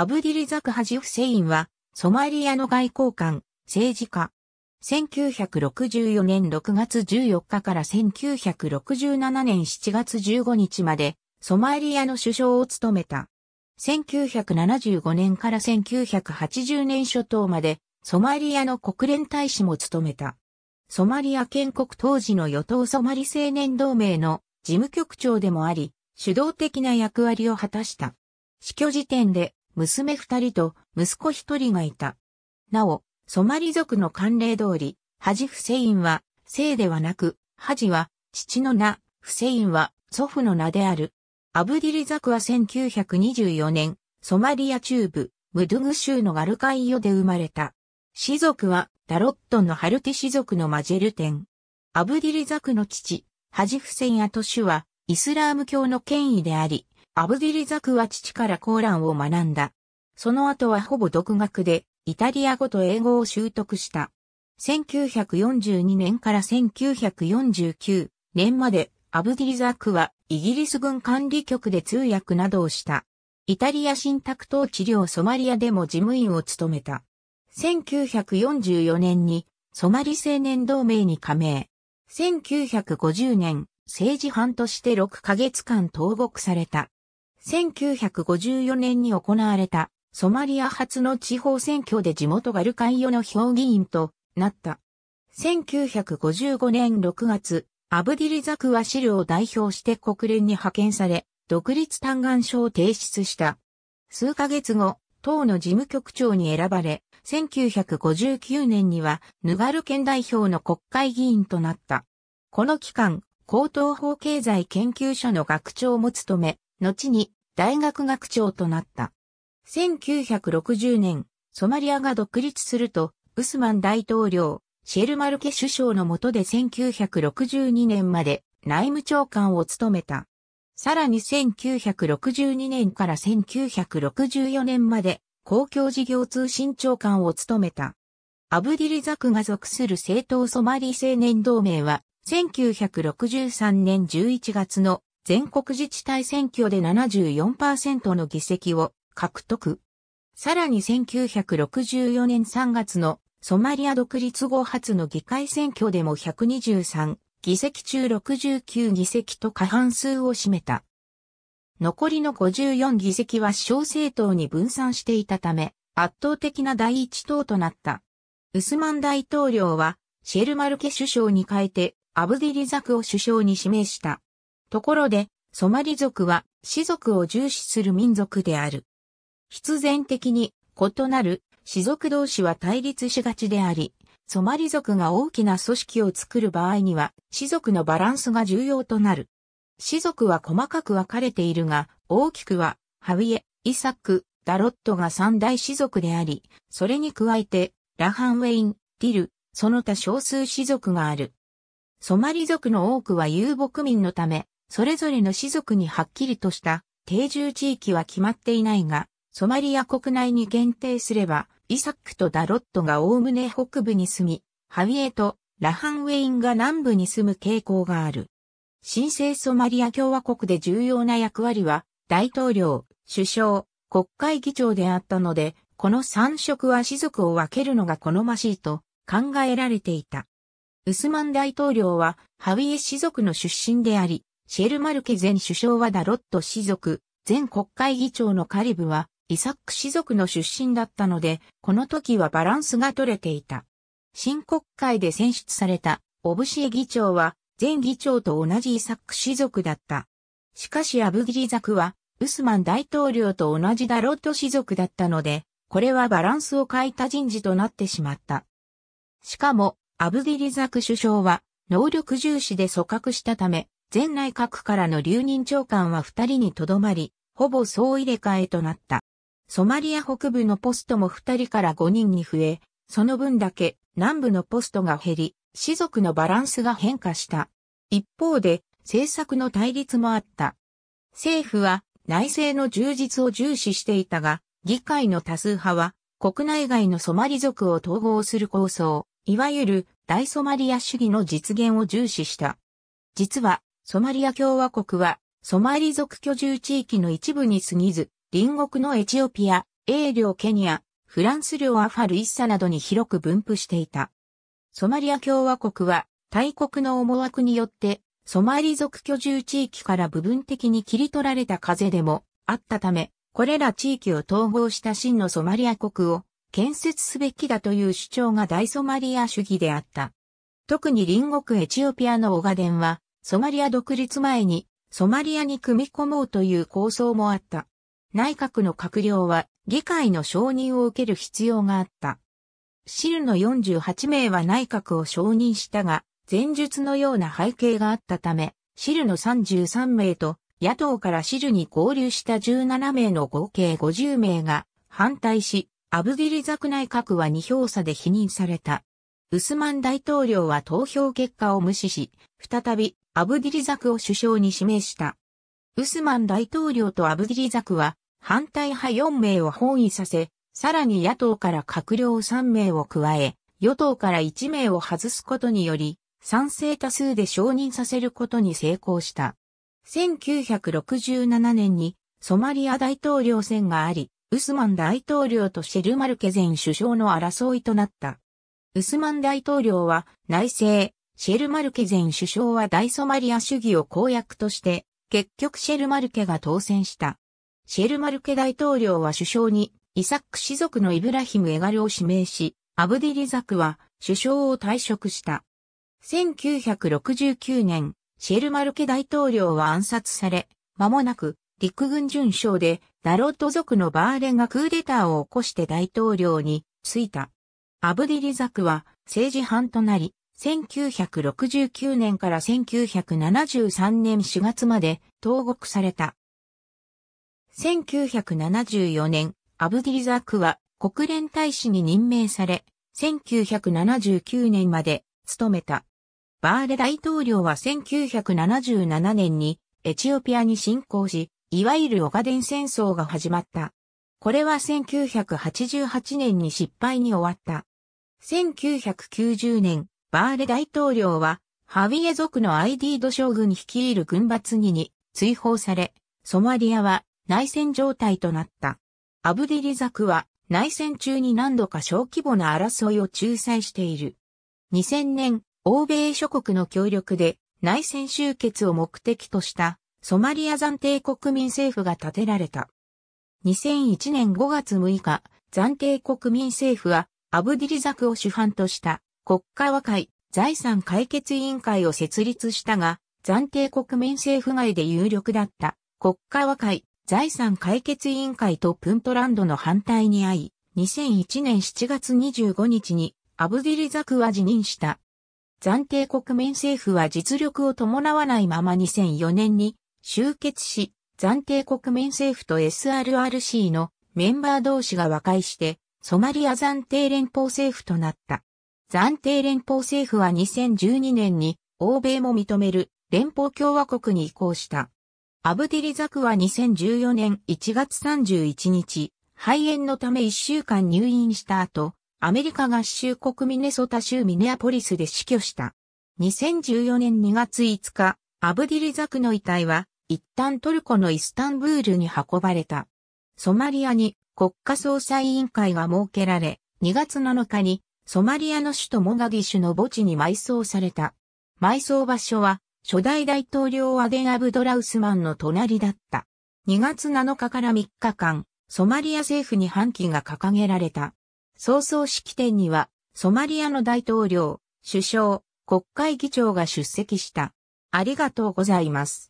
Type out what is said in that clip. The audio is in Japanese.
アブディリザク・ハジ・フセインは、ソマリアの外交官、政治家。1964年6月14日から1967年7月15日まで、ソマリアの首相を務めた。1975年から1980年初頭まで、ソマリアの国連大使も務めた。ソマリア建国当時の与党ソマリ青年同盟の事務局長でもあり、主導的な役割を果たした。死去時点で娘二人と息子一人がいた。なお、ソマリ族の慣例通り、ハジ・フセインは、姓ではなく、ハジは、父の名、フセインは、祖父の名である。アブディリザクは1924年、ソマリア中部、ムドゥグ州のガルカイヨで生まれた。氏族は、ダロットンのハルティ氏族のマジェルテン。アブディリザクの父、ハジフセイン・アトシュは、イスラーム教の権威であり、アブディリザクは父からコーランを学んだ。その後はほぼ独学で、イタリア語と英語を習得した。1942年から1949年まで、アブディリザクはイギリス軍管理局で通訳などをした。イタリア新宅等治療ソマリアでも事務員を務めた。1944年にソマリ青年同盟に加盟。1950年、政治犯として6ヶ月間投獄された。1954年に行われたソマリア初の地方選挙で地元ガルカイヨの評議員となった。1955年6月、アブディリザクワシルを代表して国連に派遣され、独立嘆願書を提出した。数ヶ月後、党の事務局長に選ばれ、1959年にはヌガル県代表の国会議員となった。この期間、高等法経済研究所の学長も務め、後に大学学長となった。1960年、ソマリアが独立すると、ウスマン大統領、シェルマルケ首相の下で1962年まで内務長官を務めた。さらに1962年から1964年まで公共事業通信長官を務めた。アブディリザクが属する政党ソマリ青年同盟は1963年11月の全国自治体選挙で74%の議席を獲得。さらに1964年3月のソマリア独立後初の議会選挙でも123議席中69議席と過半数を占めた。残りの54議席は小政党に分散していたため、圧倒的な第一党となった。ウスマン大統領は、シェルマルケ首相に変えて、アブディリザクを首相に指名した。ところで、ソマリ族は、氏族を重視する民族である。必然的に、異なる、氏族同士は対立しがちであり、ソマリ族が大きな組織を作る場合には、氏族のバランスが重要となる。氏族は細かく分かれているが、大きくは、ハウィエ、イサク、ダロットが三大氏族であり、それに加えて、ラハンウェイン、ディル、その他少数氏族がある。ソマリ族の多くは遊牧民のため、それぞれの氏族にはっきりとした定住地域は決まっていないが、ソマリア国内に限定すれば、イサックとダロットが概ね北部に住み、ハビエとラハンウェインが南部に住む傾向がある。新生ソマリア共和国で重要な役割は、大統領、首相、国会議長であったので、この三色は氏族を分けるのが好ましいと考えられていた。ウスマン大統領はハウィエ氏族の出身であり、シェルマルケ前首相はダロット氏族、前国会議長のカリブは、イサック氏族の出身だったので、この時はバランスが取れていた。新国会で選出された、オブシエ議長は、前議長と同じイサック氏族だった。しかしアブギリザクは、ウスマン大統領と同じダロット氏族だったので、これはバランスを欠いた人事となってしまった。しかも、アブギリザク首相は、能力重視で組閣したため、前内閣からの留任長官は2人にとどまり、ほぼ総入れ替えとなった。ソマリア北部のポストも2人から5人に増え、その分だけ南部のポストが減り、士族のバランスが変化した。一方で、政策の対立もあった。政府は内政の充実を重視していたが、議会の多数派は国内外のソマリ族を統合する構想、いわゆる大ソマリア主義の実現を重視した。実は、ソマリア共和国は、ソマリ族居住地域の一部に過ぎず、隣国のエチオピア、英領ケニア、フランス領アファルイッサなどに広く分布していた。ソマリア共和国は、大国の思惑によって、ソマリ族居住地域から部分的に切り取られた風でもあったため、これら地域を統合した真のソマリア国を建設すべきだという主張が大ソマリア主義であった。特に隣国エチオピアのオガデンは、ソマリア独立前にソマリアに組み込もうという構想もあった。内閣の閣僚は議会の承認を受ける必要があった。シルの48名は内閣を承認したが、前述のような背景があったため、シルの33名と野党からシルに合流した17名の合計50名が反対し、アブディリザク内閣は2票差で否認された。ウスマン大統領は投票結果を無視し、再びアブディリザクを首相に指名した。ウスマン大統領とアブディリザクは反対派4名を包囲させ、さらに野党から閣僚3名を加え、与党から1名を外すことにより、賛成多数で承認させることに成功した。1967年にソマリア大統領選があり、ウスマン大統領とシェルマルケ前首相の争いとなった。ウスマン大統領は内政、シェルマルケ前首相は大ソマリア主義を公約として、結局シェルマルケが当選した。シェルマルケ大統領は首相に、イサック氏族のイブラヒム・エガルを指名し、アブディリザクは首相を退職した。1969年、シェルマルケ大統領は暗殺され、間もなく陸軍巡将でダロット族のバーレンがクーデターを起こして大統領に就いた。アブディリザクは政治犯となり、1969年から1973年4月まで投獄された。1974年、アブディリザークは国連大使に任命され、1979年まで務めた。バーレ大統領は1977年にエチオピアに侵攻し、いわゆるオガデン戦争が始まった。これは1988年に失敗に終わった。1990年、バーレ大統領は、ハウィエ族のアイディード将軍率いる軍閥にに追放され、ソマリアは内戦状態となった。アブディリザクは内戦中に何度か小規模な争いを仲裁している。2000年、欧米諸国の協力で内戦終結を目的としたソマリア暫定国民政府が建てられた。2001年5月6日、暫定国民政府はアブディリザクを主犯とした国家和解、財産解決委員会を設立したが、暫定国民政府外で有力だった国家和解、財産解決委員会とプントランドの反対に遭い、2001年7月25日にアブディリザクは辞任した。暫定国民政府は実力を伴わないまま2004年に終結し、暫定国民政府と SRRC のメンバー同士が和解して、ソマリア暫定連邦政府となった。暫定連邦政府は2012年に欧米も認める連邦共和国に移行した。アブディリザクは2014年1月31日、肺炎のため1週間入院した後、アメリカ合衆国ミネソタ州ミネアポリスで死去した。2014年2月5日、アブディリザクの遺体は、一旦トルコのイスタンブールに運ばれた。ソマリアに国家捜査委員会が設けられ、2月7日にソマリアの首都モガディシュの墓地に埋葬された。埋葬場所は、初代大統領アデン・アブドラウスマンの隣だった。2月7日から3日間、ソマリア政府に半旗が掲げられた。葬送式典には、ソマリアの大統領、首相、国会議長が出席した。ありがとうございます。